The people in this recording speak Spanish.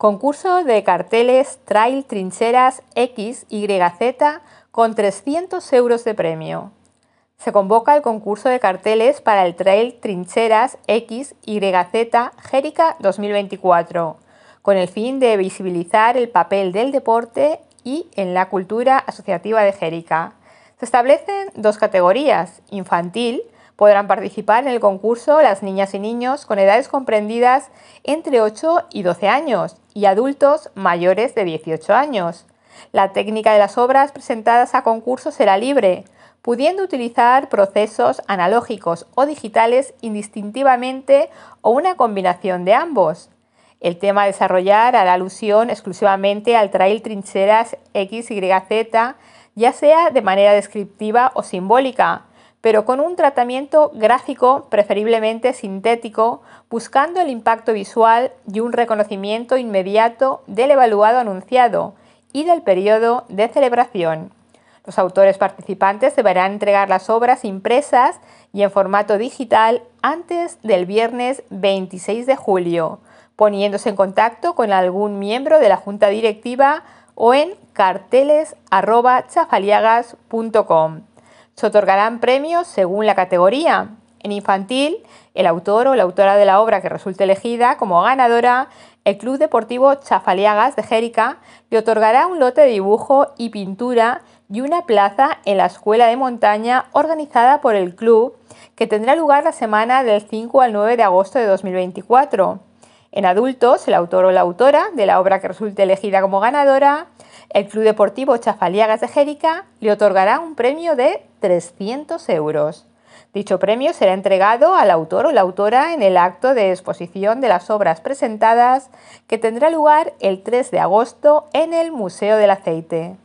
Concurso de carteles Trail Trincheras XYZ con 300 euros de premio. Se convoca el concurso de carteles para el Trail Trincheras XYZ Jérica 2024, con el fin de visibilizar el papel del deporte y en la cultura asociativa de Jérica. Se establecen dos categorías, infantil, podrán participar en el concurso las niñas y niños con edades comprendidas entre 8 y 12 años y adultos mayores de 18 años. La técnica de las obras presentadas a concurso será libre, pudiendo utilizar procesos analógicos o digitales indistintivamente o una combinación de ambos. El tema a desarrollar hará alusión exclusivamente al trail trincheras XYZ, ya sea de manera descriptiva o simbólica, pero con un tratamiento gráfico preferiblemente sintético, buscando el impacto visual y un reconocimiento inmediato del evaluado anunciado y del periodo de celebración. Los autores participantes deberán entregar las obras impresas y en formato digital antes del viernes 26 de julio, poniéndose en contacto con algún miembro de la junta directiva o en carteles.chafaliagas.com. Se otorgarán premios según la categoría. En infantil, el autor o la autora de la obra que resulte elegida como ganadora, el Club Deportivo Chafaliagas de Jérica le otorgará un lote de dibujo y pintura y una plaza en la escuela de montaña organizada por el club que tendrá lugar la semana del 5 al 9 de agosto de 2024. En adultos, el autor o la autora de la obra que resulte elegida como ganadora, el Club Deportivo Chafaliagas de Jérica le otorgará un premio de 300 euros. Dicho premio será entregado al autor o la autora en el acto de exposición de las obras presentadas que tendrá lugar el 3 de agosto en el Museo del Aceite.